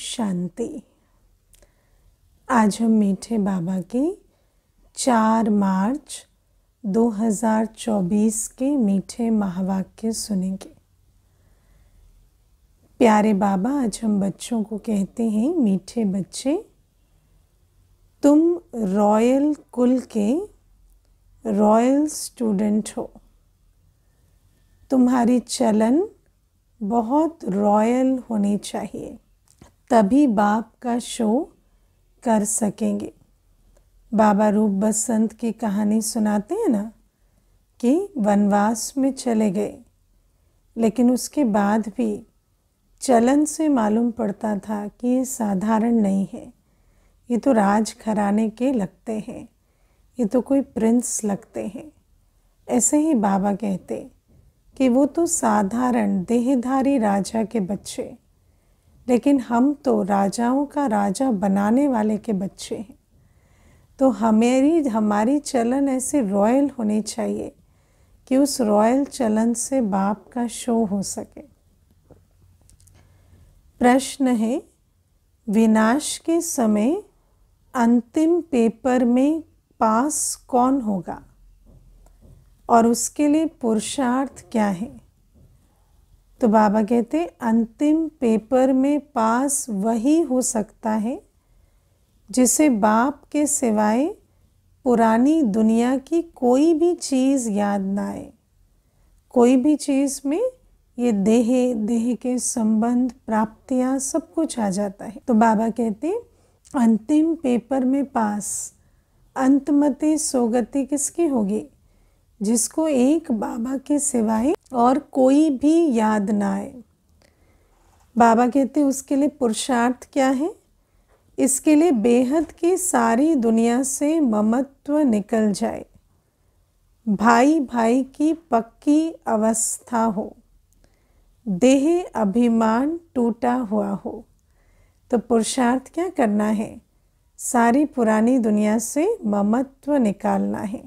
शांति आज हम मीठे बाबा की चार मार्च 2024 के मीठे महावाक्य सुनेंगे प्यारे बाबा आज हम बच्चों को कहते हैं मीठे बच्चे तुम रॉयल कुल के रॉयल स्टूडेंट हो तुम्हारी चलन बहुत रॉयल होनी चाहिए तभी बाप का शो कर सकेंगे बाबा रूप बसंत की कहानी सुनाते हैं ना कि वनवास में चले गए लेकिन उसके बाद भी चलन से मालूम पड़ता था कि ये साधारण नहीं है ये तो राज खराने के लगते हैं ये तो कोई प्रिंस लगते हैं ऐसे ही बाबा कहते कि वो तो साधारण देहधारी राजा के बच्चे लेकिन हम तो राजाओं का राजा बनाने वाले के बच्चे हैं तो हमेरी हमारी चलन ऐसे रॉयल होने चाहिए कि उस रॉयल चलन से बाप का शो हो सके प्रश्न है विनाश के समय अंतिम पेपर में पास कौन होगा और उसके लिए पुरुषार्थ क्या है तो बाबा कहते अंतिम पेपर में पास वही हो सकता है जिसे बाप के सिवाय पुरानी दुनिया की कोई भी चीज़ याद ना आए कोई भी चीज़ में ये देह देह के संबंध प्राप्तियाँ सब कुछ आ जाता है तो बाबा कहते अंतिम पेपर में पास अंतमति सोगति किसकी होगी जिसको एक बाबा के सिवाय और कोई भी याद ना आए बाबा कहते उसके लिए पुरुषार्थ क्या है इसके लिए बेहद की सारी दुनिया से ममत्व निकल जाए भाई भाई की पक्की अवस्था हो देह अभिमान टूटा हुआ हो तो पुरुषार्थ क्या करना है सारी पुरानी दुनिया से ममत्व निकालना है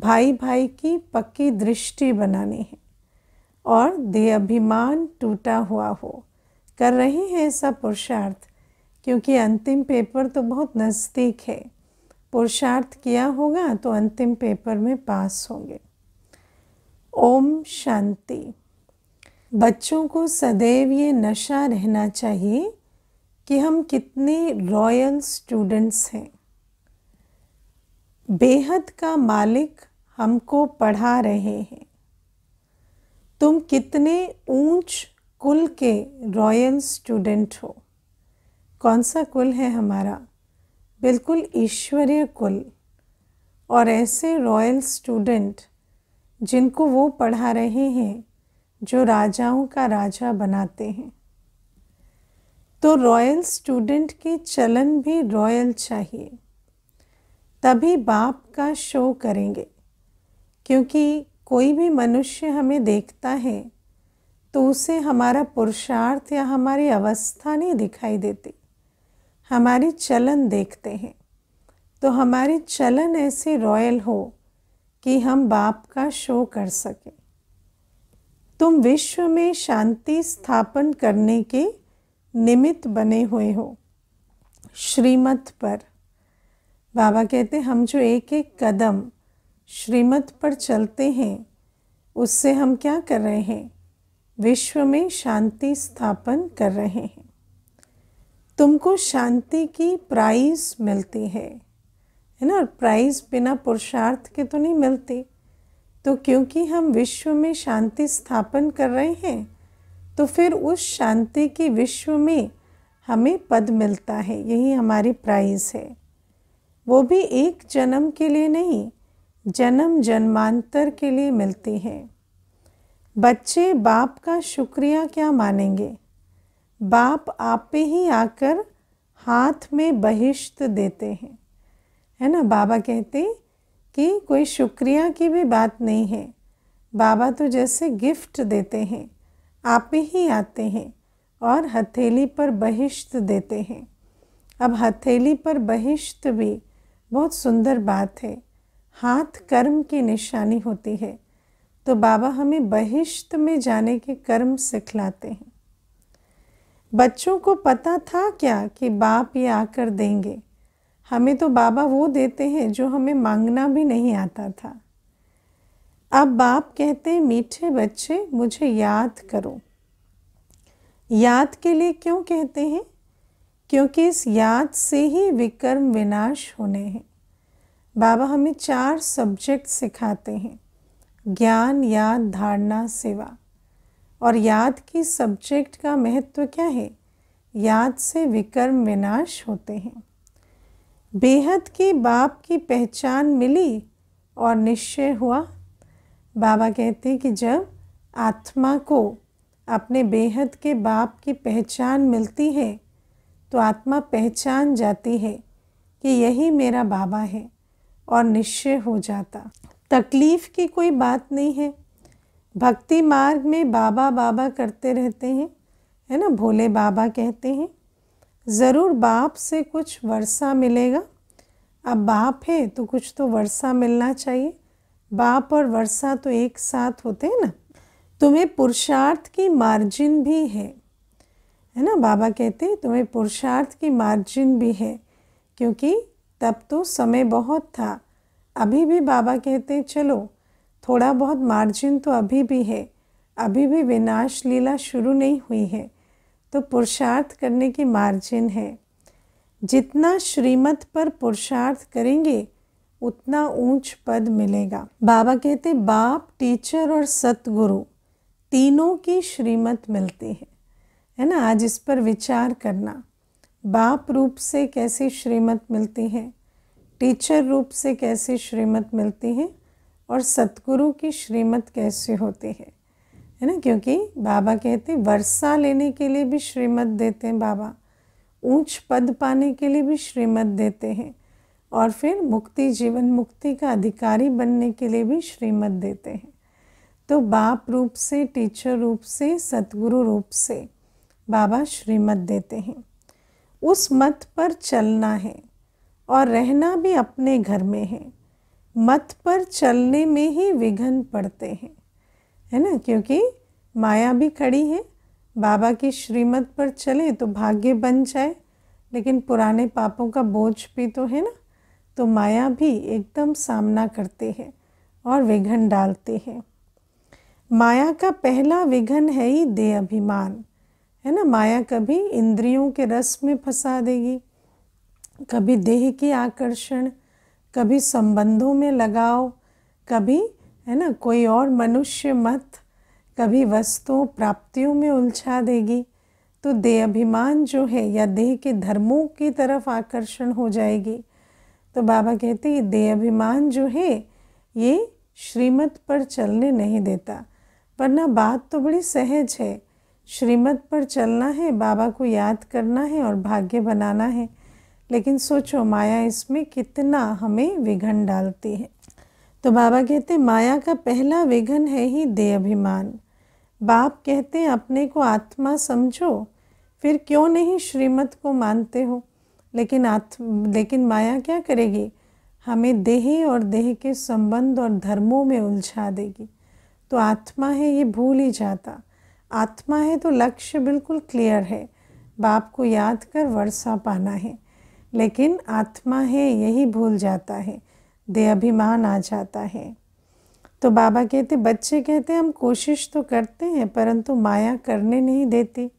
भाई भाई की पक्की दृष्टि बनानी है और दे अभिमान टूटा हुआ हो कर रहे हैं ऐसा पुरुषार्थ क्योंकि अंतिम पेपर तो बहुत नज़दीक है पुरुषार्थ किया होगा तो अंतिम पेपर में पास होंगे ओम शांति बच्चों को सदैव ये नशा रहना चाहिए कि हम कितने रॉयल स्टूडेंट्स हैं बेहद का मालिक हमको पढ़ा रहे हैं तुम कितने ऊंच कुल के रॉयल स्टूडेंट हो कौन सा कुल है हमारा बिल्कुल ईश्वरीय कुल और ऐसे रॉयल स्टूडेंट जिनको वो पढ़ा रहे हैं जो राजाओं का राजा बनाते हैं तो रॉयल स्टूडेंट के चलन भी रॉयल चाहिए तभी बाप का शो करेंगे क्योंकि कोई भी मनुष्य हमें देखता है तो उसे हमारा पुरुषार्थ या हमारी अवस्था नहीं दिखाई देती हमारी चलन देखते हैं तो हमारी चलन ऐसे रॉयल हो कि हम बाप का शो कर सकें तुम विश्व में शांति स्थापन करने के निमित्त बने हुए हो श्रीमत पर बाबा कहते हम जो एक एक कदम श्रीमत पर चलते हैं उससे हम क्या कर रहे हैं विश्व में शांति स्थापन कर रहे हैं तुमको शांति की प्राइज मिलती है है ना और प्राइज बिना पुरुषार्थ के तो नहीं मिलती तो क्योंकि हम विश्व में शांति स्थापन कर रहे हैं तो फिर उस शांति की विश्व में हमें पद मिलता है यही हमारी प्राइज है वो भी एक जन्म के लिए नहीं जन्म जन्मांतर के लिए मिलती हैं बच्चे बाप का शुक्रिया क्या मानेंगे बाप आप पे ही आकर हाथ में बहिश्त देते हैं है ना बाबा कहते कि कोई शुक्रिया की भी बात नहीं है बाबा तो जैसे गिफ्ट देते हैं आप ही आते हैं और हथेली पर बहिश्त देते हैं अब हथेली पर बहिश्त भी बहुत सुंदर बात है हाथ कर्म की निशानी होती है तो बाबा हमें बहिश्त में जाने के कर्म सिखलाते हैं बच्चों को पता था क्या कि बाप ये आकर देंगे हमें तो बाबा वो देते हैं जो हमें मांगना भी नहीं आता था अब बाप कहते हैं मीठे बच्चे मुझे याद करो याद के लिए क्यों कहते हैं क्योंकि इस याद से ही विकर्म विनाश होने हैं बाबा हमें चार सब्जेक्ट सिखाते हैं ज्ञान याद धारणा सेवा और याद की सब्जेक्ट का महत्व क्या है याद से विकर्म विनाश होते हैं बेहद के बाप की पहचान मिली और निश्चय हुआ बाबा कहते हैं कि जब आत्मा को अपने बेहद के बाप की पहचान मिलती है तो आत्मा पहचान जाती है कि यही मेरा बाबा है और निश्चय हो जाता तकलीफ़ की कोई बात नहीं है भक्ति मार्ग में बाबा बाबा करते रहते हैं है ना भोले बाबा कहते हैं ज़रूर बाप से कुछ वर्षा मिलेगा अब बाप है तो कुछ तो वर्षा मिलना चाहिए बाप और वर्षा तो एक साथ होते हैं ना तुम्हें पुरुषार्थ की मार्जिन भी है है ना बाबा कहते तुम्हें पुरुषार्थ की मार्जिन भी है क्योंकि तब तो समय बहुत था अभी भी बाबा कहते चलो थोड़ा बहुत मार्जिन तो अभी भी है अभी भी विनाश लीला शुरू नहीं हुई है तो पुरुषार्थ करने की मार्जिन है जितना श्रीमत पर पुरुषार्थ करेंगे उतना ऊंच पद मिलेगा बाबा कहते बाप टीचर और सतगुरु तीनों की श्रीमत मिलती है है ना आज इस पर विचार करना बाप रूप से कैसे श्रीमत मिलती है टीचर रूप से कैसे श्रीमत मिलती है और सतगुरु की श्रीमत कैसे होती है है ना क्योंकि बाबा कहते वर्षा लेने के लिए भी श्रीमत देते हैं बाबा ऊंच पद पाने के लिए भी श्रीमत देते हैं और फिर मुक्ति जीवन मुक्ति का अधिकारी बनने के लिए भी श्रीमत देते हैं तो बाप रूप से टीचर रूप से सतगुरु रूप से बाबा श्रीमत देते हैं उस मत पर चलना है और रहना भी अपने घर में है मत पर चलने में ही विघन पड़ते हैं है ना क्योंकि माया भी खड़ी है बाबा की श्रीमत पर चले तो भाग्य बन जाए लेकिन पुराने पापों का बोझ भी तो है ना तो माया भी एकदम सामना करती है और विघन डालते हैं माया का पहला विघन है ही दे अभिमान है ना माया कभी इंद्रियों के रस में फंसा देगी कभी देह के आकर्षण कभी संबंधों में लगाव कभी है ना कोई और मनुष्य मत कभी वस्तुओं प्राप्तियों में उलझा देगी तो देह अभिमान जो है या देह के धर्मों की तरफ आकर्षण हो जाएगी तो बाबा कहते हैं देह अभिमान जो है ये श्रीमत पर चलने नहीं देता वरना बात तो बड़ी सहज है श्रीमत पर चलना है बाबा को याद करना है और भाग्य बनाना है लेकिन सोचो माया इसमें कितना हमें विघन डालती है तो बाबा कहते माया का पहला विघन है ही दे अभिमान बाप कहते अपने को आत्मा समझो फिर क्यों नहीं श्रीमत को मानते हो लेकिन आत् लेकिन माया क्या करेगी हमें देह और देह के संबंध और धर्मों में उलझा देगी तो आत्मा है ये भूल ही जाता आत्मा है तो लक्ष्य बिल्कुल क्लियर है बाप को याद कर वर्षा पाना है लेकिन आत्मा है यही भूल जाता है दे अभिमान आ जाता है तो बाबा कहते बच्चे कहते हम कोशिश तो करते हैं परंतु माया करने नहीं देती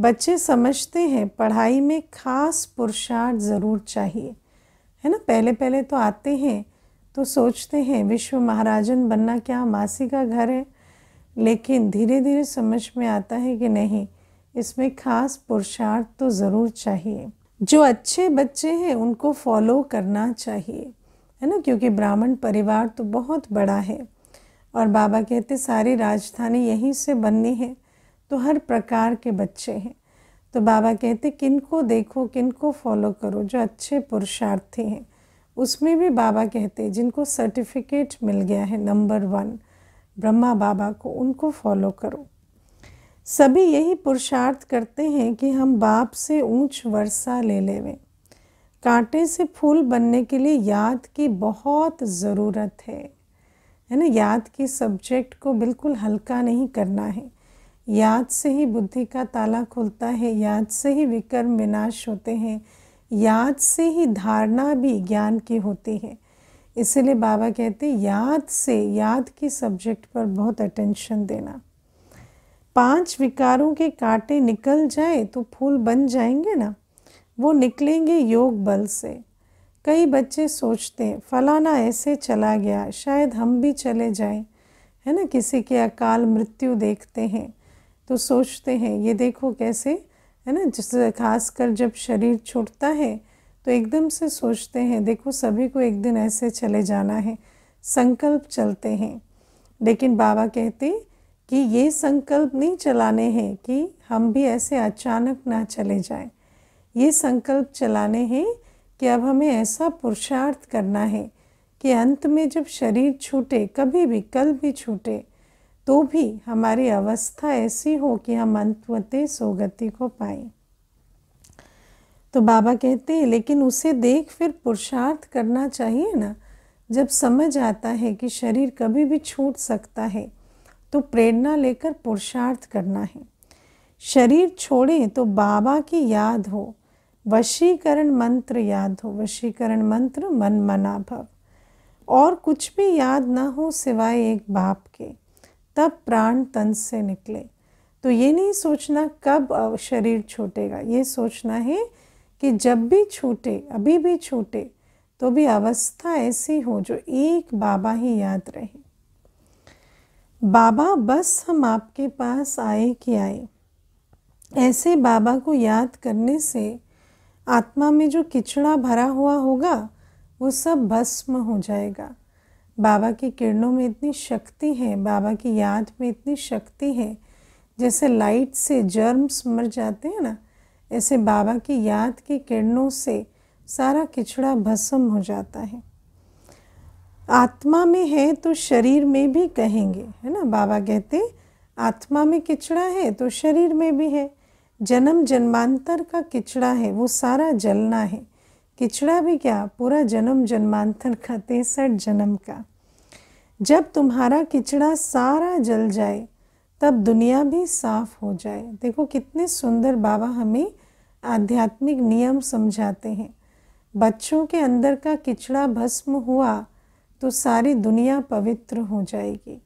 बच्चे समझते हैं पढ़ाई में खास पुरुषार्थ ज़रूर चाहिए है ना पहले पहले तो आते हैं तो सोचते हैं विश्व महाराजन बनना क्या मासी का घर है लेकिन धीरे धीरे समझ में आता है कि नहीं इसमें खास पुरुषार्थ तो ज़रूर चाहिए जो अच्छे बच्चे हैं उनको फॉलो करना चाहिए है ना क्योंकि ब्राह्मण परिवार तो बहुत बड़ा है और बाबा कहते सारी राजधानी यहीं से बननी है तो हर प्रकार के बच्चे हैं तो बाबा कहते किन को देखो किन को फॉलो करो जो अच्छे पुरुषार्थी हैं उसमें भी बाबा कहते जिनको सर्टिफिकेट मिल गया है नंबर वन ब्रह्मा बाबा को उनको फॉलो करो सभी यही पुरुषार्थ करते हैं कि हम बाप से ऊंच वर्षा ले लेवें कांटे से फूल बनने के लिए याद की बहुत ज़रूरत है है ना याद के सब्जेक्ट को बिल्कुल हल्का नहीं करना है याद से ही बुद्धि का ताला खुलता है याद से ही विकर्म विनाश होते हैं याद से ही धारणा भी ज्ञान की होती है इसीलिए बाबा कहते याद से याद की सब्जेक्ट पर बहुत अटेंशन देना पांच विकारों के कांटे निकल जाए तो फूल बन जाएंगे ना वो निकलेंगे योग बल से कई बच्चे सोचते हैं फलाना ऐसे चला गया शायद हम भी चले जाएं है ना किसी के अकाल मृत्यु देखते हैं तो सोचते हैं ये देखो कैसे है ना जिस खासकर जब शरीर छूटता है तो एकदम से सोचते हैं देखो सभी को एक दिन ऐसे चले जाना है संकल्प चलते हैं लेकिन बाबा कहते कि ये संकल्प नहीं चलाने हैं कि हम भी ऐसे अचानक ना चले जाएं ये संकल्प चलाने हैं कि अब हमें ऐसा पुरुषार्थ करना है कि अंत में जब शरीर छूटे कभी भी कल भी छूटे तो भी हमारी अवस्था ऐसी हो कि हम अंतवते सोगति को पाएं तो बाबा कहते हैं लेकिन उसे देख फिर पुरुषार्थ करना चाहिए ना जब समझ आता है कि शरीर कभी भी छूट सकता है तो प्रेरणा लेकर पुरुषार्थ करना है शरीर छोड़े तो बाबा की याद हो वशीकरण मंत्र याद हो वशीकरण मंत्र मन मना भव और कुछ भी याद ना हो सिवाय एक बाप के तब प्राण तन से निकले तो ये नहीं सोचना कब शरीर छूटेगा ये सोचना है कि जब भी छूटे अभी भी छूटे तो भी अवस्था ऐसी हो जो एक बाबा ही याद रहे बाबा बस हम आपके पास आए कि आए ऐसे बाबा को याद करने से आत्मा में जो किचड़ा भरा हुआ होगा वो सब भस्म हो जाएगा बाबा की किरणों में इतनी शक्ति है बाबा की याद में इतनी शक्ति है जैसे लाइट से जर्म्स मर जाते हैं ना ऐसे बाबा की याद की किरणों से सारा किचड़ा भस्म हो जाता है आत्मा में है तो शरीर में भी कहेंगे है ना बाबा कहते आत्मा में किचड़ा है तो शरीर में भी है जन्म जन्मांतर का किचड़ा है वो सारा जलना है किचड़ा भी क्या पूरा जन्म जन्मांतर का तेसठ जन्म का जब तुम्हारा किचड़ा सारा जल जाए तब दुनिया भी साफ हो जाए देखो कितने सुंदर बाबा हमें आध्यात्मिक नियम समझाते हैं बच्चों के अंदर का किचड़ा भस्म हुआ तो सारी दुनिया पवित्र हो जाएगी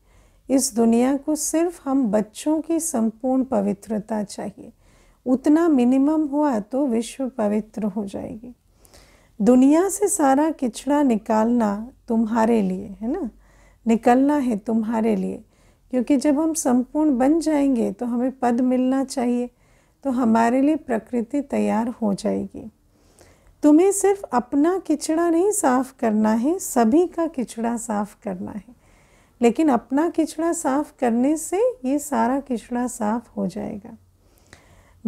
इस दुनिया को सिर्फ हम बच्चों की संपूर्ण पवित्रता चाहिए उतना मिनिमम हुआ तो विश्व पवित्र हो जाएगी दुनिया से सारा किचड़ा निकालना तुम्हारे लिए है ना निकलना है तुम्हारे लिए क्योंकि जब हम संपूर्ण बन जाएंगे तो हमें पद मिलना चाहिए तो हमारे लिए प्रकृति तैयार हो जाएगी तुम्हें सिर्फ अपना किचड़ा नहीं साफ़ करना है सभी का किचड़ा साफ़ करना है लेकिन अपना किचड़ा साफ़ करने से ये सारा किचड़ा साफ़ हो जाएगा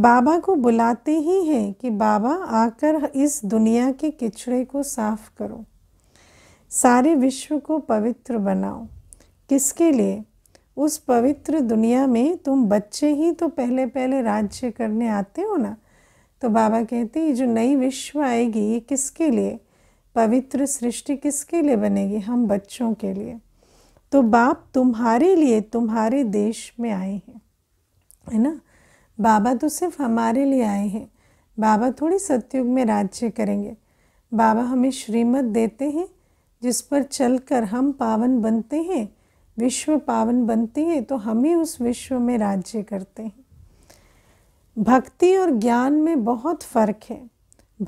बाबा को बुलाते ही हैं कि बाबा आकर इस दुनिया के किचड़े को साफ़ करो सारे विश्व को पवित्र बनाओ किसके लिए उस पवित्र दुनिया में तुम बच्चे ही तो पहले पहले राज्य करने आते हो ना तो बाबा कहते हैं जो नई विश्व आएगी ये किसके लिए पवित्र सृष्टि किसके लिए बनेगी हम बच्चों के लिए तो बाप तुम्हारे लिए तुम्हारे देश में आए हैं है ना बाबा तो सिर्फ हमारे लिए आए हैं बाबा थोड़ी सत्युग में राज्य करेंगे बाबा हमें श्रीमत देते हैं जिस पर चलकर हम पावन बनते हैं विश्व पावन बनती है तो हम ही उस विश्व में राज्य करते हैं भक्ति और ज्ञान में बहुत फर्क है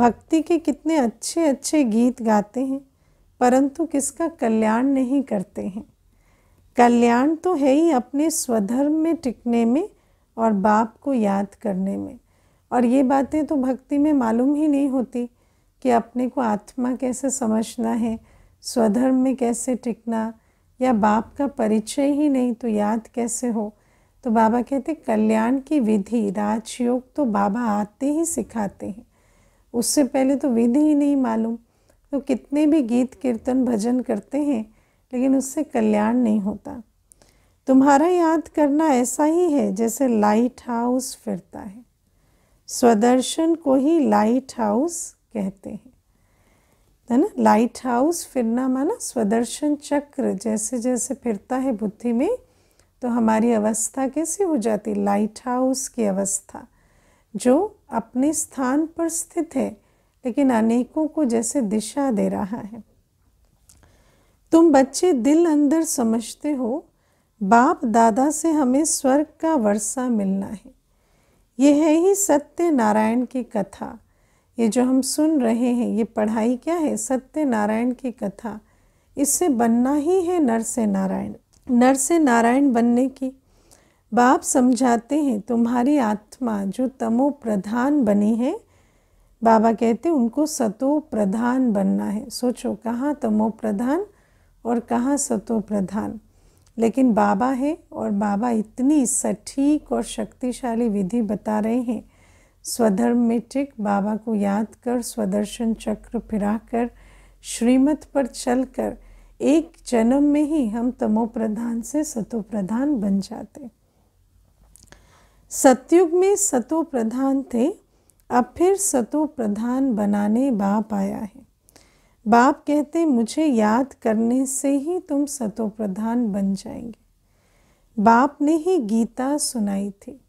भक्ति के कितने अच्छे अच्छे गीत गाते हैं परंतु किसका कल्याण नहीं करते हैं कल्याण तो है ही अपने स्वधर्म में टिकने में और बाप को याद करने में और ये बातें तो भक्ति में मालूम ही नहीं होती कि अपने को आत्मा कैसे समझना है स्वधर्म में कैसे टिकना या बाप का परिचय ही नहीं तो याद कैसे हो तो बाबा कहते कल्याण की विधि राजयोग तो बाबा आते ही सिखाते हैं उससे पहले तो विधि ही नहीं मालूम तो कितने भी गीत कीर्तन भजन करते हैं लेकिन उससे कल्याण नहीं होता तुम्हारा याद करना ऐसा ही है जैसे लाइट हाउस फिरता है स्वदर्शन को ही लाइट हाउस कहते हैं है ना लाइट हाउस फिरना माना स्वदर्शन चक्र जैसे जैसे फिरता है बुद्धि में तो हमारी अवस्था कैसी हो जाती लाइट हाउस की अवस्था जो अपने स्थान पर स्थित है लेकिन अनेकों को जैसे दिशा दे रहा है तुम बच्चे दिल अंदर समझते हो बाप दादा से हमें स्वर्ग का वर्षा मिलना है यह है ही सत्य नारायण की कथा ये जो हम सुन रहे हैं ये पढ़ाई क्या है सत्य नारायण की कथा इससे बनना ही है नर से नारायण नर से नारायण बनने की बाप समझाते हैं तुम्हारी आत्मा जो तमो प्रधान बनी है बाबा कहते उनको सतो प्रधान बनना है सोचो कहाँ तमो प्रधान और कहाँ सतो प्रधान लेकिन बाबा है और बाबा इतनी सटीक और शक्तिशाली विधि बता रहे हैं स्वधर्म में टिक बाबा को याद कर स्वदर्शन चक्र फिरा कर श्रीमत पर चलकर एक जन्म में ही हम तमो प्रधान से सतो प्रधान बन जाते सतयुग में सतो प्रधान थे अब फिर सतो प्रधान बनाने बाप आया है बाप कहते मुझे याद करने से ही तुम सतो प्रधान बन जाएंगे बाप ने ही गीता सुनाई थी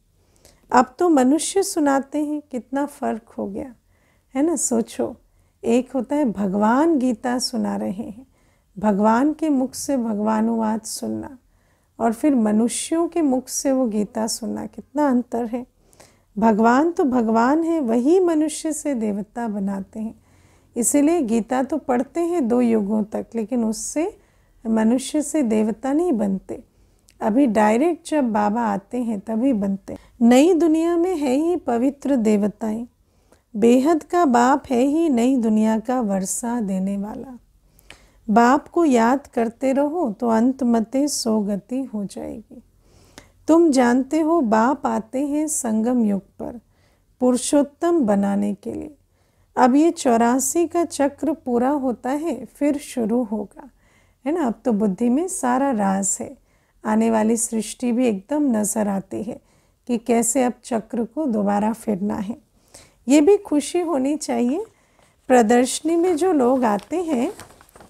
अब तो मनुष्य सुनाते हैं कितना फ़र्क हो गया है ना सोचो एक होता है भगवान गीता सुना रहे हैं भगवान के मुख से भगवानुवाद सुनना और फिर मनुष्यों के मुख से वो गीता सुनना कितना अंतर है भगवान तो भगवान है वही मनुष्य से देवता बनाते हैं इसीलिए गीता तो पढ़ते हैं दो युगों तक लेकिन उससे मनुष्य से देवता नहीं बनते अभी डायरेक्ट जब बाबा आते हैं तभी बनते हैं नई दुनिया में है ही पवित्र देवताएं बेहद का बाप है ही नई दुनिया का वर्षा देने वाला बाप को याद करते रहो तो अंत मते सो गति हो जाएगी तुम जानते हो बाप आते हैं संगम युग पर पुरुषोत्तम बनाने के लिए अब ये चौरासी का चक्र पूरा होता है फिर शुरू होगा है ना अब तो बुद्धि में सारा राज है आने वाली सृष्टि भी एकदम नज़र आती है कि कैसे अब चक्र को दोबारा फिरना है ये भी खुशी होनी चाहिए प्रदर्शनी में जो लोग आते हैं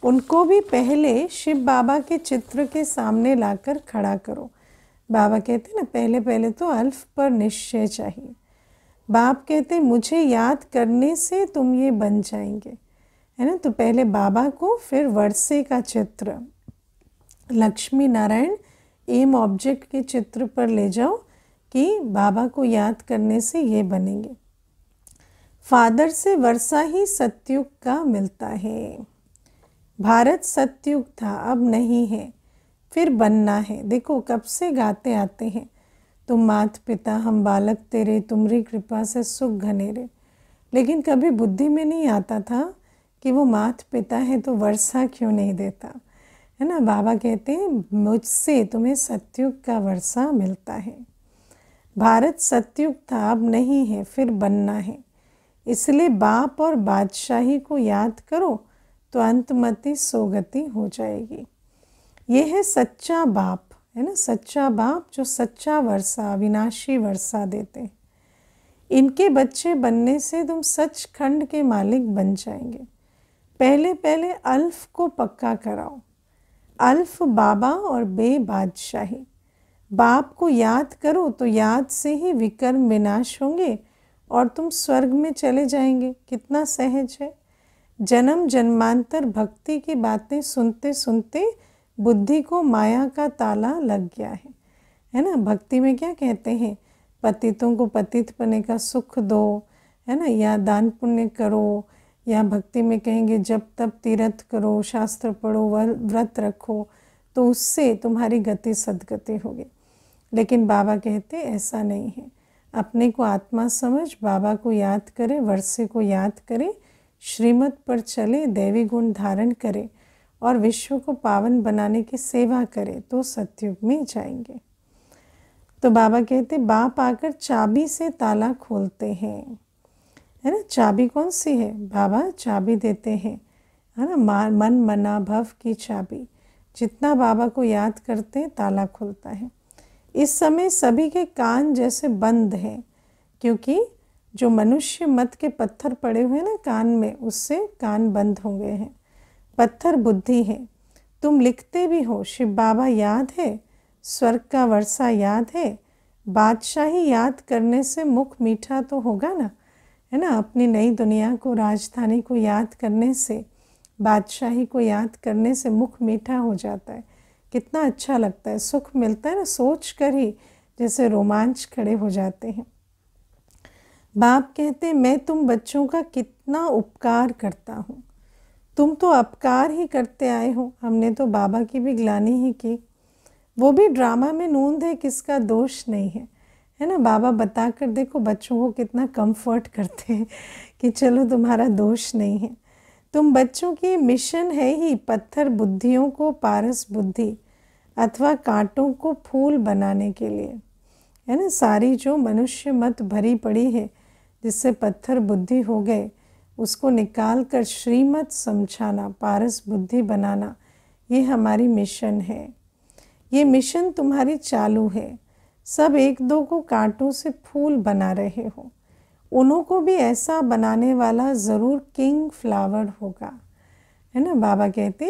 उनको भी पहले शिव बाबा के चित्र के सामने लाकर खड़ा करो बाबा कहते ना पहले पहले तो अल्फ पर निश्चय चाहिए बाप कहते मुझे याद करने से तुम ये बन जाएंगे है ना तो पहले बाबा को फिर वर्षे का चित्र लक्ष्मी नारायण एम ऑब्जेक्ट के चित्र पर ले जाओ कि बाबा को याद करने से ये बनेंगे फादर से वर्षा ही सत्युग का मिलता है भारत सत्युग था अब नहीं है फिर बनना है देखो कब से गाते आते हैं तुम मात पिता हम बालक तेरे तुम्हारी कृपा से सुख घनेरे लेकिन कभी बुद्धि में नहीं आता था कि वो मात पिता है तो वर्षा क्यों नहीं देता है ना बाबा कहते हैं मुझसे तुम्हें सत्युग का वर्षा मिलता है भारत सत्युग था अब नहीं है फिर बनना है इसलिए बाप और बादशाही को याद करो तो अंतमति सोगति हो जाएगी ये है सच्चा बाप है ना सच्चा बाप जो सच्चा वर्षा अविनाशी वर्षा देते हैं इनके बच्चे बनने से तुम सच खंड के मालिक बन जाएंगे पहले पहले अल्फ को पक्का कराओ अल्फ बाबा और बे बादशाही बाप को याद करो तो याद से ही विकर्म विनाश होंगे और तुम स्वर्ग में चले जाएंगे कितना सहज है जन्म जन्मांतर भक्ति की बातें सुनते सुनते बुद्धि को माया का ताला लग गया है है ना भक्ति में क्या कहते हैं पतितों को पतित पने का सुख दो है ना या दान पुण्य करो या भक्ति में कहेंगे जब तब तीर्थ करो शास्त्र पढ़ो व्रत रखो तो उससे तुम्हारी गति सदगति होगी लेकिन बाबा कहते ऐसा नहीं है अपने को आत्मा समझ बाबा को याद करें वर्षे को याद करें श्रीमत पर चले देवी गुण धारण करें और विश्व को पावन बनाने की सेवा करें तो सत्युग में जाएंगे तो बाबा कहते बाप आकर चाबी से ताला खोलते हैं है ना चाबी कौन सी है बाबा चाबी देते हैं है ना मन मना भव की चाबी जितना बाबा को याद करते हैं ताला खुलता है इस समय सभी के कान जैसे बंद हैं क्योंकि जो मनुष्य मत के पत्थर पड़े हुए हैं ना कान में उससे कान बंद हो गए हैं पत्थर बुद्धि है तुम लिखते भी हो शिव बाबा याद है स्वर्ग का वर्षा याद है बादशाही याद करने से मुख मीठा तो होगा ना है ना अपनी नई दुनिया को राजधानी को याद करने से बादशाही को याद करने से मुख मीठा हो जाता है कितना अच्छा लगता है सुख मिलता है ना सोच कर ही जैसे रोमांच खड़े हो जाते हैं बाप कहते हैं मैं तुम बच्चों का कितना उपकार करता हूँ तुम तो अपकार ही करते आए हो हमने तो बाबा की भी ग्लानी ही की वो भी ड्रामा में नूंद है किसका दोष नहीं है है ना बाबा बता कर देखो बच्चों को कितना कंफर्ट करते हैं कि चलो तुम्हारा दोष नहीं है तुम बच्चों की मिशन है ही पत्थर बुद्धियों को पारस बुद्धि अथवा कांटों को फूल बनाने के लिए है ना सारी जो मनुष्य मत भरी पड़ी है जिससे पत्थर बुद्धि हो गए उसको निकाल कर श्रीमत समझाना पारस बुद्धि बनाना ये हमारी मिशन है ये मिशन तुम्हारी चालू है सब एक दो को कांटों से फूल बना रहे हो उन्हों को भी ऐसा बनाने वाला ज़रूर किंग फ्लावर होगा है ना बाबा कहते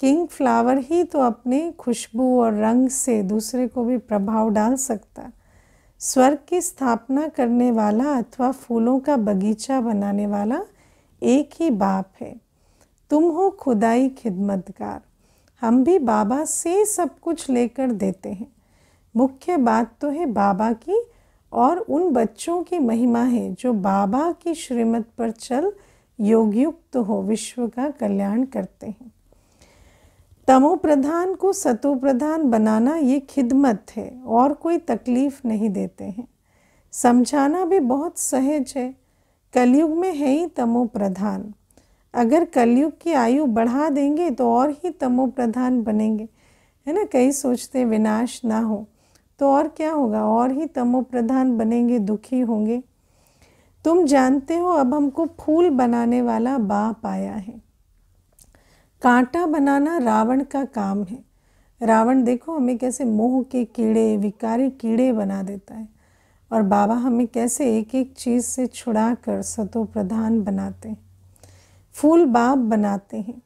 किंग फ्लावर ही तो अपने खुशबू और रंग से दूसरे को भी प्रभाव डाल सकता स्वर्ग की स्थापना करने वाला अथवा फूलों का बगीचा बनाने वाला एक ही बाप है तुम हो खुदाई खिदमतगार हम भी बाबा से सब कुछ लेकर देते हैं मुख्य बात तो है बाबा की और उन बच्चों की महिमा है जो बाबा की श्रीमत पर चल योगयुक्त तो हो विश्व का कल्याण करते हैं तमो प्रधान को सतो प्रधान बनाना ये खिदमत है और कोई तकलीफ़ नहीं देते हैं समझाना भी बहुत सहज है कलयुग में है ही तमो प्रधान अगर कलयुग की आयु बढ़ा देंगे तो और ही तमो प्रधान बनेंगे है ना कई सोचते विनाश ना हो तो और क्या होगा और ही तमो प्रधान बनेंगे दुखी होंगे तुम जानते हो अब हमको फूल बनाने वाला बाप आया है कांटा बनाना रावण का काम है रावण देखो हमें कैसे मोह के कीड़े विकारी कीड़े बना देता है और बाबा हमें कैसे एक एक चीज़ से छुड़ा कर सतो प्रधान बनाते हैं फूल बाप बनाते हैं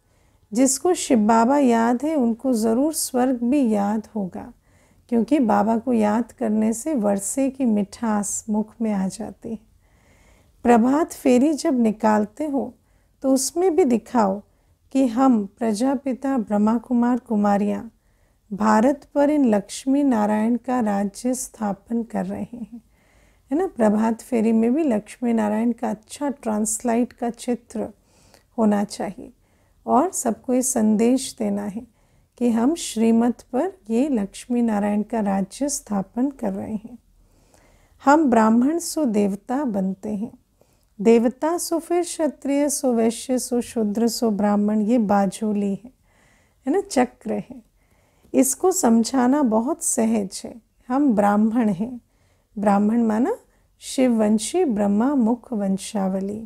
जिसको शिव बाबा याद है उनको ज़रूर स्वर्ग भी याद होगा क्योंकि बाबा को याद करने से वर्षे की मिठास मुख में आ जाती है प्रभात फेरी जब निकालते हो तो उसमें भी दिखाओ कि हम प्रजापिता ब्रह्मा कुमार कुमारियाँ भारत पर इन लक्ष्मी नारायण का राज्य स्थापन कर रहे हैं है ना प्रभात फेरी में भी लक्ष्मी नारायण का अच्छा ट्रांसलाइट का चित्र होना चाहिए और सबको ये संदेश देना है कि हम श्रीमत पर ये लक्ष्मी नारायण का राज्य स्थापन कर रहे हैं हम ब्राह्मण सो देवता बनते हैं देवता सो फिर क्षत्रिय सो वैश्य सो शूद्र सो ब्राह्मण ये बाजोली है है ना चक्र है इसको समझाना बहुत सहज है हम ब्राह्मण हैं ब्राह्मण माना शिववंशी ब्रह्मा मुख वंशावली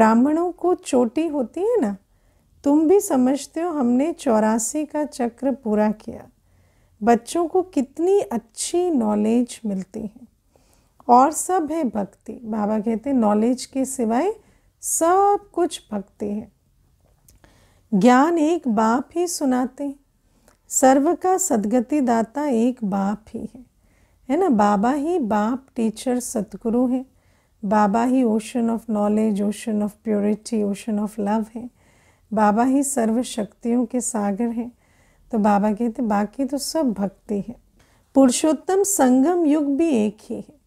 ब्राह्मणों को चोटी होती है ना तुम भी समझते हो हमने चौरासी का चक्र पूरा किया बच्चों को कितनी अच्छी नॉलेज मिलती है और सब है भक्ति बाबा कहते हैं नॉलेज के सिवाय सब कुछ भक्ति है ज्ञान एक बाप ही सुनाते हैं सर्व का सदगति दाता एक बाप ही है है ना बाबा ही बाप टीचर सतगुरु हैं बाबा ही ocean of knowledge ocean of purity ocean of love है बाबा ही सर्व शक्तियों के सागर हैं तो बाबा कहते बाकी तो सब भक्ति है पुरुषोत्तम संगम युग भी एक ही है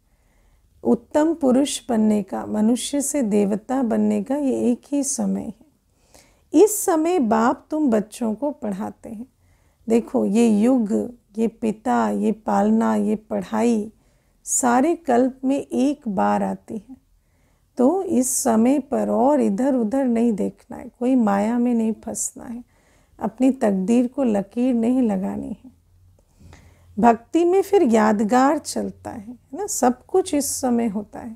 उत्तम पुरुष बनने का मनुष्य से देवता बनने का ये एक ही समय है इस समय बाप तुम बच्चों को पढ़ाते हैं देखो ये युग ये पिता ये पालना ये पढ़ाई सारे कल्प में एक बार आती है तो इस समय पर और इधर उधर नहीं देखना है कोई माया में नहीं फंसना है अपनी तकदीर को लकीर नहीं लगानी है भक्ति में फिर यादगार चलता है है ना सब कुछ इस समय होता है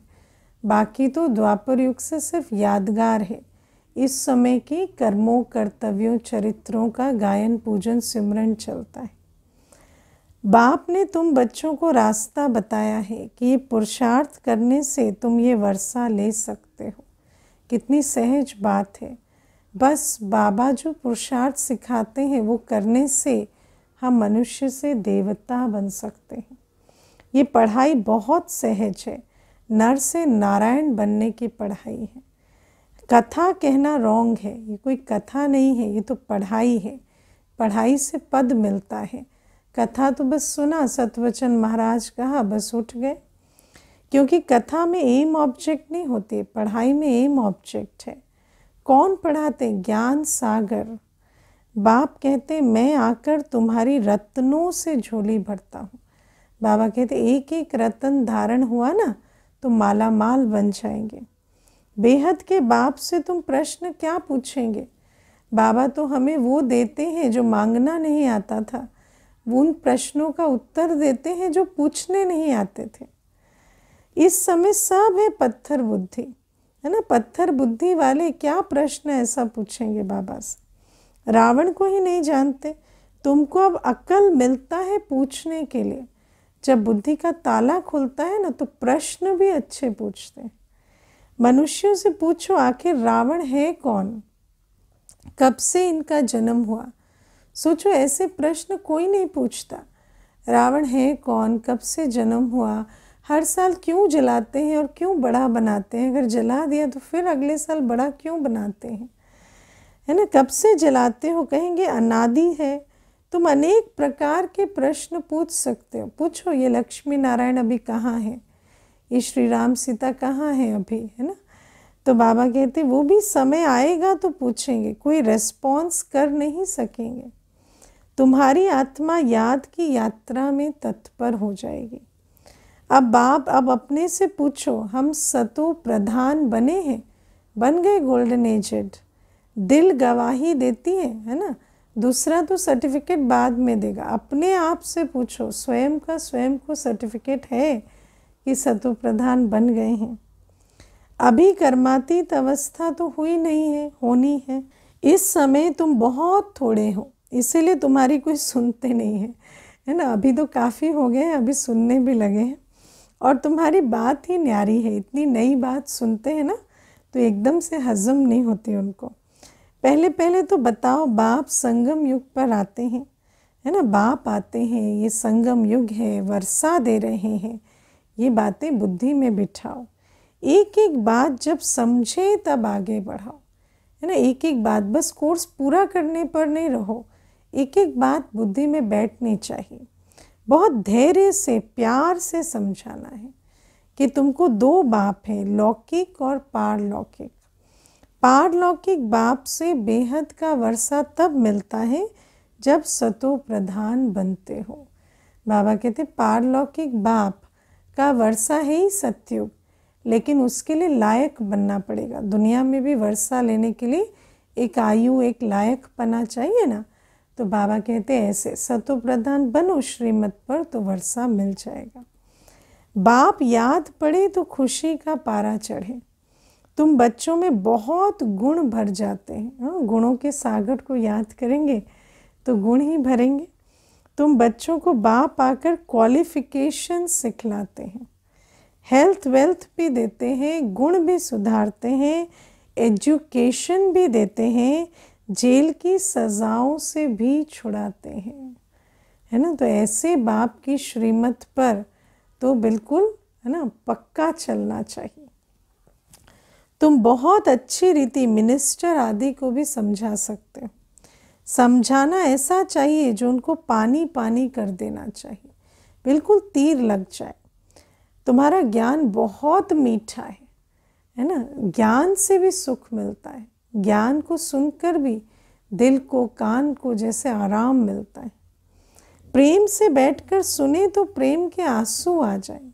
बाकी तो द्वापर युग से सिर्फ यादगार है इस समय के कर्मों कर्तव्यों चरित्रों का गायन पूजन सिमरन चलता है बाप ने तुम बच्चों को रास्ता बताया है कि ये पुरुषार्थ करने से तुम ये वर्षा ले सकते हो कितनी सहज बात है बस बाबा जो पुरुषार्थ सिखाते हैं वो करने से हम मनुष्य से देवता बन सकते हैं ये पढ़ाई बहुत सहज है नर से नारायण बनने की पढ़ाई है कथा कहना रॉन्ग है ये कोई कथा नहीं है ये तो पढ़ाई है पढ़ाई से पद मिलता है कथा तो बस सुना सतवचन महाराज कहा बस उठ गए क्योंकि कथा में एम ऑब्जेक्ट नहीं होते पढ़ाई में एम ऑब्जेक्ट है कौन पढ़ाते ज्ञान सागर बाप कहते मैं आकर तुम्हारी रत्नों से झोली भरता हूँ बाबा कहते एक एक रतन धारण हुआ ना तो माला माल बन जाएंगे बेहद के बाप से तुम प्रश्न क्या पूछेंगे बाबा तो हमें वो देते हैं जो मांगना नहीं आता था उन प्रश्नों का उत्तर देते हैं जो पूछने नहीं आते थे इस समय सब है पत्थर बुद्धि है ना पत्थर बुद्धि वाले क्या प्रश्न ऐसा पूछेंगे बाबा से रावण को ही नहीं जानते तुमको अब अकल मिलता है पूछने के लिए जब बुद्धि का ताला खुलता है ना तो प्रश्न भी अच्छे पूछते हैं मनुष्यों से पूछो आखिर रावण है कौन कब से इनका जन्म हुआ सोचो ऐसे प्रश्न कोई नहीं पूछता रावण है कौन कब से जन्म हुआ हर साल क्यों जलाते हैं और क्यों बड़ा बनाते हैं अगर जला दिया तो फिर अगले साल बड़ा क्यों बनाते हैं है ना कब से जलाते हो कहेंगे अनादि है तुम अनेक प्रकार के प्रश्न पूछ सकते हो पूछो ये लक्ष्मी नारायण अभी कहाँ है ये श्री राम सीता कहाँ है अभी है ना तो बाबा कहते वो भी समय आएगा तो पूछेंगे कोई रेस्पॉन्स कर नहीं सकेंगे तुम्हारी आत्मा याद की यात्रा में तत्पर हो जाएगी अब बाप अब अपने से पूछो हम सतो प्रधान बने हैं बन गए गोल्डन एजेड दिल गवाही देती है है ना दूसरा तो सर्टिफिकेट बाद में देगा अपने आप से पूछो स्वयं का स्वयं को सर्टिफिकेट है कि सतु प्रधान बन गए हैं अभी कर्मातीत अवस्था तो हुई नहीं है होनी है इस समय तुम बहुत थोड़े हो इसीलिए तुम्हारी कोई सुनते नहीं है है ना अभी तो काफ़ी हो गए हैं अभी सुनने भी लगे हैं और तुम्हारी बात ही न्यारी है इतनी नई बात सुनते हैं ना तो एकदम से हजम नहीं होती उनको पहले पहले तो बताओ बाप संगम युग पर आते हैं है ना बाप आते हैं ये संगम युग है वर्षा दे रहे हैं ये बातें बुद्धि में बिठाओ एक एक बात जब समझे तब आगे बढ़ाओ है ना एक एक बात बस कोर्स पूरा करने पर नहीं रहो एक एक बात बुद्धि में बैठनी चाहिए बहुत धैर्य से प्यार से समझाना है कि तुमको दो बाप हैं लौकिक और पारलौकिक पारलौकिक बाप से बेहद का वर्षा तब मिलता है जब सतो प्रधान बनते हो बाबा कहते पारलौकिक बाप का वर्षा है ही सत्युग लेकिन उसके लिए लायक बनना पड़ेगा दुनिया में भी वर्षा लेने के लिए एक आयु एक लायक पना चाहिए ना तो बाबा कहते ऐसे सतो प्रधान बनो श्रीमत पर तो वर्षा मिल जाएगा बाप याद पड़े तो खुशी का पारा चढ़े तुम बच्चों में बहुत गुण भर जाते हैं हाँ गुणों के सागर को याद करेंगे तो गुण ही भरेंगे तुम बच्चों को बाप आकर क्वालिफिकेशन सिखलाते हैं हेल्थ वेल्थ भी देते हैं गुण भी सुधारते हैं एजुकेशन भी देते हैं जेल की सज़ाओं से भी छुड़ाते हैं है ना तो ऐसे बाप की श्रीमत पर तो बिल्कुल है ना पक्का चलना चाहिए तुम बहुत अच्छी रीति मिनिस्टर आदि को भी समझा सकते हो समझाना ऐसा चाहिए जो उनको पानी पानी कर देना चाहिए बिल्कुल तीर लग जाए तुम्हारा ज्ञान बहुत मीठा है है ना ज्ञान से भी सुख मिलता है ज्ञान को सुनकर भी दिल को कान को जैसे आराम मिलता है प्रेम से बैठकर सुने तो प्रेम के आंसू आ जाए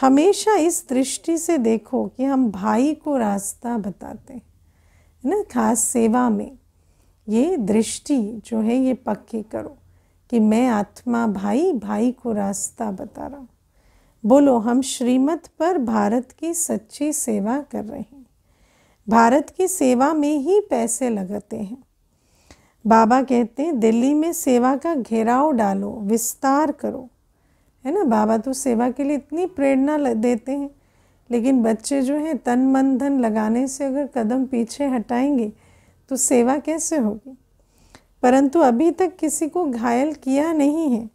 हमेशा इस दृष्टि से देखो कि हम भाई को रास्ता बताते हैं ना खास सेवा में ये दृष्टि जो है ये पक्की करो कि मैं आत्मा भाई भाई को रास्ता बता रहा हूँ बोलो हम श्रीमत पर भारत की सच्ची सेवा कर रहे हैं भारत की सेवा में ही पैसे लगते हैं बाबा कहते हैं दिल्ली में सेवा का घेराव डालो विस्तार करो है ना बाबा तो सेवा के लिए इतनी प्रेरणा देते हैं लेकिन बच्चे जो हैं तन मन धन लगाने से अगर कदम पीछे हटाएंगे तो सेवा कैसे होगी परंतु अभी तक किसी को घायल किया नहीं है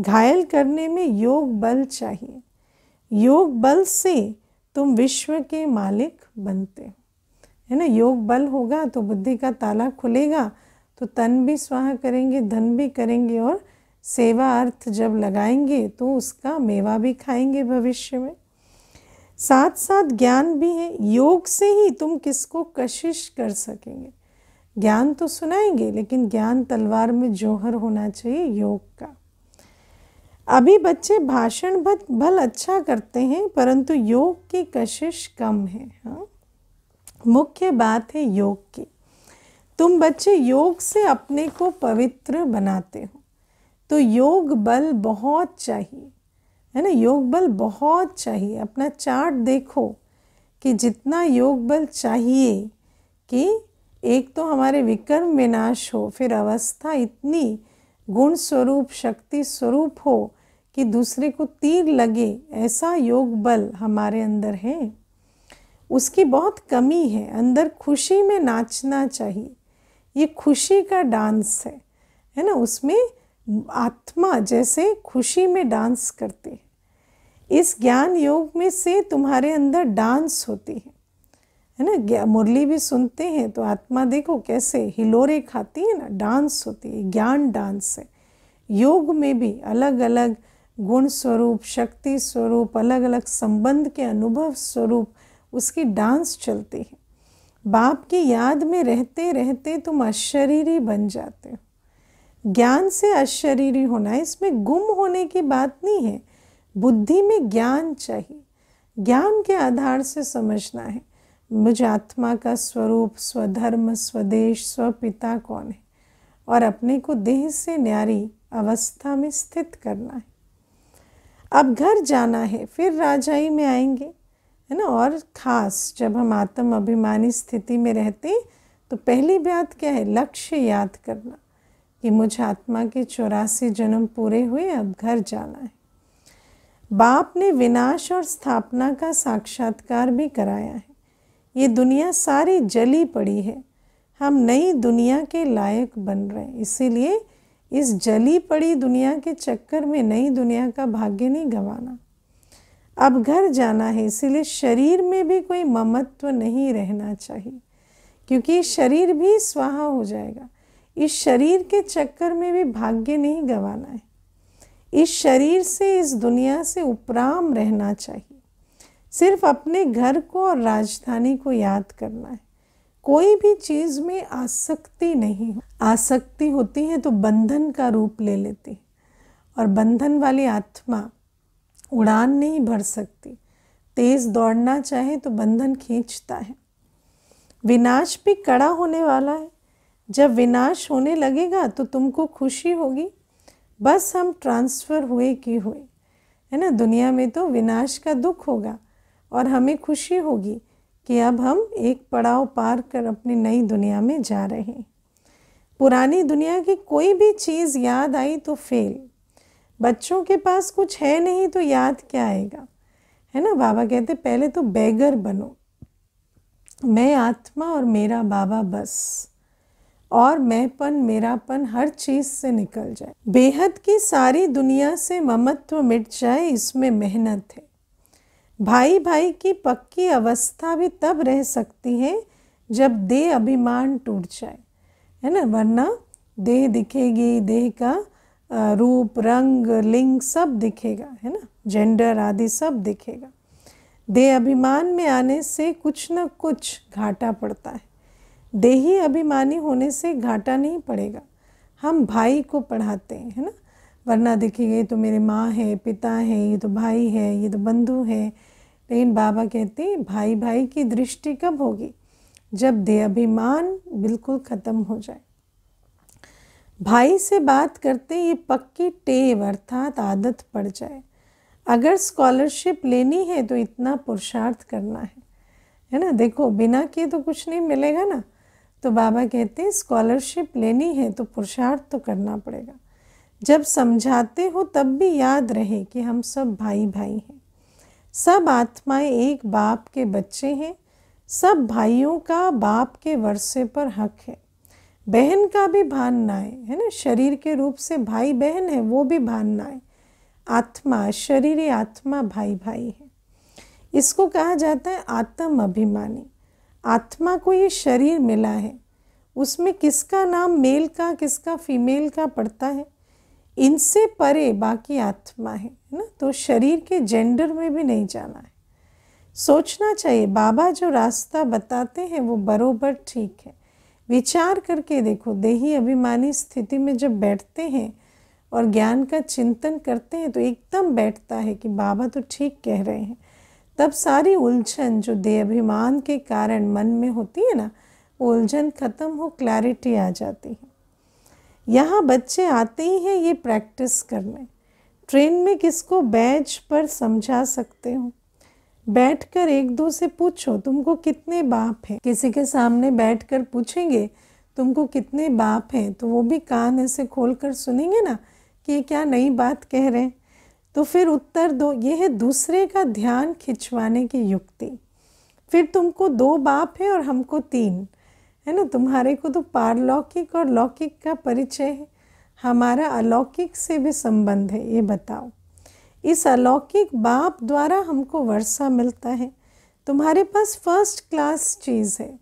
घायल करने में योग बल चाहिए योग बल से तुम विश्व के मालिक बनते हो है ना योग बल होगा तो बुद्धि का ताला खुलेगा तो तन भी स्वाहा करेंगे धन भी करेंगे और सेवा अर्थ जब लगाएंगे तो उसका मेवा भी खाएंगे भविष्य में साथ साथ ज्ञान भी है योग से ही तुम किसको कशिश कर सकेंगे ज्ञान तो सुनाएंगे लेकिन ज्ञान तलवार में जोहर होना चाहिए योग का अभी बच्चे भाषण भल भल अच्छा करते हैं परंतु योग की कशिश कम है हाँ मुख्य बात है योग की तुम बच्चे योग से अपने को पवित्र बनाते हो तो योग बल बहुत चाहिए है ना योग बल बहुत चाहिए अपना चार्ट देखो कि जितना योग बल चाहिए कि एक तो हमारे विकर्म विनाश हो फिर अवस्था इतनी गुण स्वरूप शक्ति स्वरूप हो कि दूसरे को तीर लगे ऐसा योग बल हमारे अंदर है उसकी बहुत कमी है अंदर खुशी में नाचना चाहिए ये खुशी का डांस है है ना उसमें आत्मा जैसे खुशी में डांस करती है इस ज्ञान योग में से तुम्हारे अंदर डांस होती है है ना मुरली भी सुनते हैं तो आत्मा देखो कैसे हिलोरे खाती है ना डांस होती है ज्ञान डांस है योग में भी अलग अलग गुण स्वरूप शक्ति स्वरूप अलग अलग संबंध के अनुभव स्वरूप उसकी डांस चलती है बाप की याद में रहते रहते तुम अशरीरी बन जाते हो ज्ञान से अशरीरी होना है इसमें गुम होने की बात नहीं है बुद्धि में ज्ञान चाहिए ज्ञान के आधार से समझना है मुझे आत्मा का स्वरूप स्वधर्म स्वदेश स्वपिता कौन है और अपने को देह से न्यारी अवस्था में स्थित करना है अब घर जाना है फिर राजाई में आएंगे है ना और ख़ास जब हम आत्म अभिमानी स्थिति में रहते तो पहली बात क्या है लक्ष्य याद करना कि मुझ आत्मा के चौरासी जन्म पूरे हुए अब घर जाना है बाप ने विनाश और स्थापना का साक्षात्कार भी कराया है ये दुनिया सारी जली पड़ी है हम नई दुनिया के लायक बन रहे हैं इसीलिए इस जली पड़ी दुनिया के चक्कर में नई दुनिया का भाग्य नहीं गंवाना अब घर जाना है इसीलिए शरीर में भी कोई ममत्व नहीं रहना चाहिए क्योंकि शरीर भी स्वाहा हो जाएगा इस शरीर के चक्कर में भी भाग्य नहीं गंवाना है इस शरीर से इस दुनिया से उपराम रहना चाहिए सिर्फ अपने घर को और राजधानी को याद करना है कोई भी चीज़ में आसक्ति नहीं हो आसक्ति होती है तो बंधन का रूप ले लेती है और बंधन वाली आत्मा उड़ान नहीं भर सकती तेज़ दौड़ना चाहे तो बंधन खींचता है विनाश भी कड़ा होने वाला है जब विनाश होने लगेगा तो तुमको खुशी होगी बस हम ट्रांसफ़र हुए कि हुए है ना दुनिया में तो विनाश का दुख होगा और हमें खुशी होगी कि अब हम एक पड़ाव पार कर अपनी नई दुनिया में जा रहे हैं पुरानी दुनिया की कोई भी चीज़ याद आई तो फेल बच्चों के पास कुछ है नहीं तो याद क्या आएगा है ना बाबा कहते पहले तो बेगर बनो मैं आत्मा और मेरा बाबा बस और मैंपन मेरापन हर चीज़ से निकल जाए बेहद की सारी दुनिया से ममत्व मिट जाए इसमें मेहनत है भाई भाई की पक्की अवस्था भी तब रह सकती है जब देह अभिमान टूट जाए है ना वरना देह दिखेगी देह का रूप रंग लिंग सब दिखेगा है ना जेंडर आदि सब दिखेगा देह अभिमान में आने से कुछ न कुछ घाटा पड़ता है देही अभिमानी होने से घाटा नहीं पड़ेगा हम भाई को पढ़ाते हैं है ना वरना देखिए ये तो मेरे माँ है पिता है ये तो भाई है ये तो बंधु है लेकिन बाबा कहते हैं भाई भाई की दृष्टि कब होगी जब दे अभिमान बिल्कुल ख़त्म हो जाए भाई से बात करते ये पक्की टेव अर्थात आदत पड़ जाए अगर स्कॉलरशिप लेनी है तो इतना पुरुषार्थ करना है है ना देखो बिना किए तो कुछ नहीं मिलेगा ना तो बाबा कहते हैं स्कॉलरशिप लेनी है तो पुरुषार्थ तो करना पड़ेगा जब समझाते हो तब भी याद रहे कि हम सब भाई भाई हैं सब आत्माएं एक बाप के बच्चे हैं सब भाइयों का बाप के वर्षे पर हक है बहन का भी भान ना है है ना शरीर के रूप से भाई बहन है वो भी भान ना है आत्मा शरीर आत्मा भाई भाई है इसको कहा जाता है आत्म अभिमानी आत्मा को ये शरीर मिला है उसमें किसका नाम मेल का किसका फीमेल का पड़ता है इनसे परे बाकी आत्मा है ना तो शरीर के जेंडर में भी नहीं जाना है सोचना चाहिए बाबा जो रास्ता बताते हैं वो बरोबर ठीक है विचार करके देखो देही अभिमानी स्थिति में जब बैठते हैं और ज्ञान का चिंतन करते हैं तो एकदम बैठता है कि बाबा तो ठीक कह रहे हैं तब सारी उलझन जो देहाभिमान के कारण मन में होती है ना वो उलझन खत्म हो क्लैरिटी आ जाती है यहाँ बच्चे आते ही हैं ये प्रैक्टिस करने ट्रेन में किसको बैच पर समझा सकते हो बैठकर एक दो से पूछो तुमको कितने बाप हैं किसी के सामने बैठकर पूछेंगे तुमको कितने बाप हैं तो वो भी कान ऐसे खोल कर सुनेंगे ना कि ये क्या नई बात कह रहे हैं तो फिर उत्तर दो ये है दूसरे का ध्यान खिंचवाने की युक्ति फिर तुमको दो बाप है और हमको तीन है ना तुम्हारे को तो पारलौकिक और लौकिक का परिचय है हमारा अलौकिक से भी संबंध है ये बताओ इस अलौकिक बाप द्वारा हमको वर्षा मिलता है तुम्हारे पास फर्स्ट क्लास चीज़ है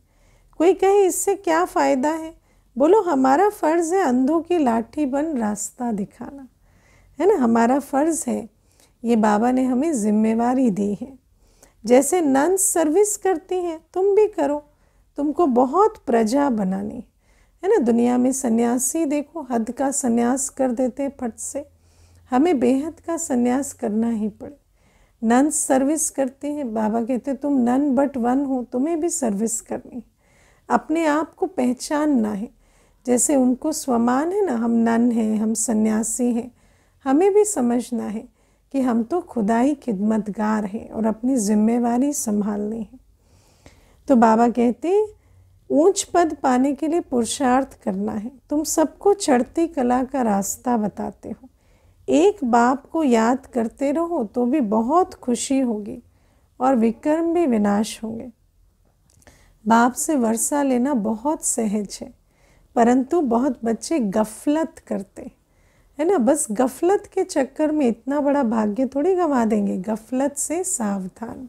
कोई कहे इससे क्या फ़ायदा है बोलो हमारा फ़र्ज़ है अंधों की लाठी बन रास्ता दिखाना है ना हमारा फ़र्ज़ है ये बाबा ने हमें जिम्मेवारी दी है जैसे नन सर्विस करती हैं तुम भी करो तुमको बहुत प्रजा बनानी है ना दुनिया में सन्यासी देखो हद का सन्यास कर देते फट से हमें बेहद का सन्यास करना ही पड़े नन सर्विस करते हैं बाबा कहते हैं तुम नन बट वन हो तुम्हें भी सर्विस करनी अपने आप को पहचानना है जैसे उनको स्वमान है ना हम नन हैं हम सन्यासी हैं हमें भी समझना है कि हम तो खुदा ही खिदमतगार हैं और अपनी जिम्मेवारी संभालनी है तो बाबा कहते ऊंच पद पाने के लिए पुरुषार्थ करना है तुम सबको चढ़ती कला का रास्ता बताते हो एक बाप को याद करते रहो तो भी बहुत खुशी होगी और विक्रम भी विनाश होंगे बाप से वर्षा लेना बहुत सहज है परंतु बहुत बच्चे गफलत करते हैं है ना बस गफलत के चक्कर में इतना बड़ा भाग्य थोड़ी गंवा देंगे गफलत से सावधान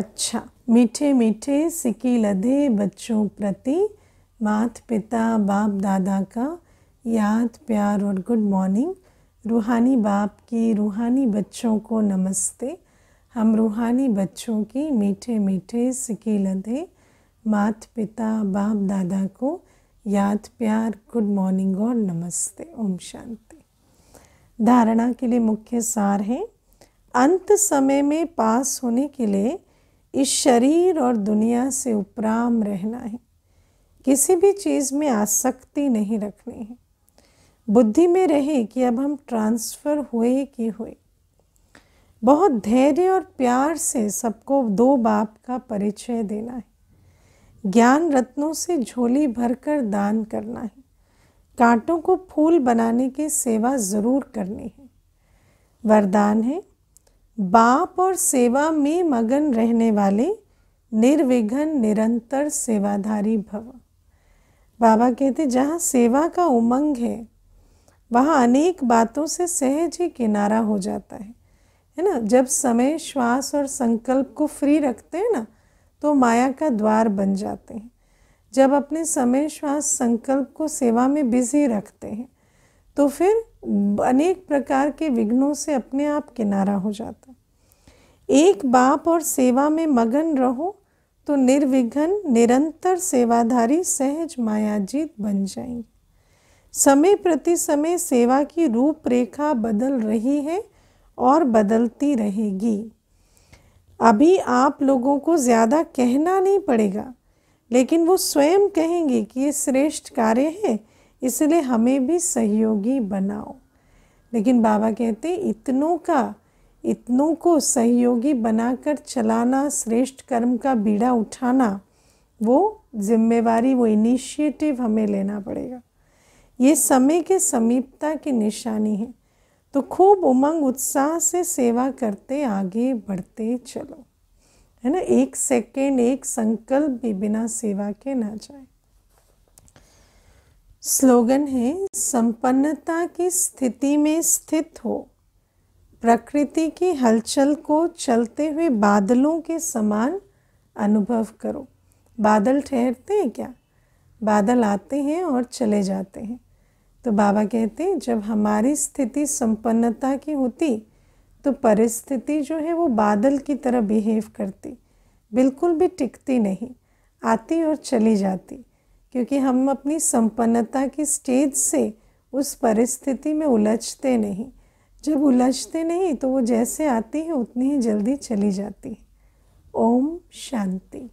अच्छा मीठे मीठे सिकी लधे बच्चों प्रति मात पिता बाप दादा का याद प्यार और गुड मॉर्निंग रूहानी बाप की रूहानी बच्चों को नमस्ते हम रूहानी बच्चों की मीठे मीठे सिकी लधे मात पिता बाप दादा को याद प्यार गुड मॉर्निंग और नमस्ते ओम शांति धारणा के लिए मुख्य सार है अंत समय में पास होने के लिए इस शरीर और दुनिया से उपराम रहना है किसी भी चीज़ में आसक्ति नहीं रखनी है बुद्धि में रहे कि अब हम ट्रांसफ़र हुए कि हुए बहुत धैर्य और प्यार से सबको दो बाप का परिचय देना है ज्ञान रत्नों से झोली भरकर दान करना है कांटों को फूल बनाने की सेवा ज़रूर करनी है वरदान है बाप और सेवा में मगन रहने वाले निर्विघन निरंतर सेवाधारी भव बाबा कहते जहाँ सेवा का उमंग है वहाँ अनेक बातों से सहज ही किनारा हो जाता है है ना जब समय श्वास और संकल्प को फ्री रखते हैं ना तो माया का द्वार बन जाते हैं जब अपने समय श्वास संकल्प को सेवा में बिजी रखते हैं तो फिर अनेक प्रकार के विघ्नों से अपने आप किनारा हो जाता एक बाप और सेवा में मगन रहो तो निर्विघ्न निरंतर सेवाधारी सहज मायाजीत बन जाएंगे समय प्रति समय सेवा की रूपरेखा बदल रही है और बदलती रहेगी अभी आप लोगों को ज़्यादा कहना नहीं पड़ेगा लेकिन वो स्वयं कहेंगे कि ये श्रेष्ठ कार्य है इसलिए हमें भी सहयोगी बनाओ लेकिन बाबा कहते इतनों का इतनों को सहयोगी बनाकर चलाना श्रेष्ठ कर्म का बीड़ा उठाना वो जिम्मेवारी वो इनिशिएटिव हमें लेना पड़ेगा ये समय के समीपता की निशानी है तो खूब उमंग उत्साह से सेवा करते आगे बढ़ते चलो है ना एक सेकेंड एक संकल्प भी बिना सेवा के ना जाए स्लोगन है संपन्नता की स्थिति में स्थित हो प्रकृति की हलचल को चलते हुए बादलों के समान अनुभव करो बादल ठहरते हैं क्या बादल आते हैं और चले जाते हैं तो बाबा कहते हैं जब हमारी स्थिति संपन्नता की होती तो परिस्थिति जो है वो बादल की तरह बिहेव करती बिल्कुल भी टिकती नहीं आती और चली जाती क्योंकि हम अपनी संपन्नता की स्टेज से उस परिस्थिति में उलझते नहीं जब उलझते नहीं तो वो जैसे आती है उतनी ही जल्दी चली जाती है ओम शांति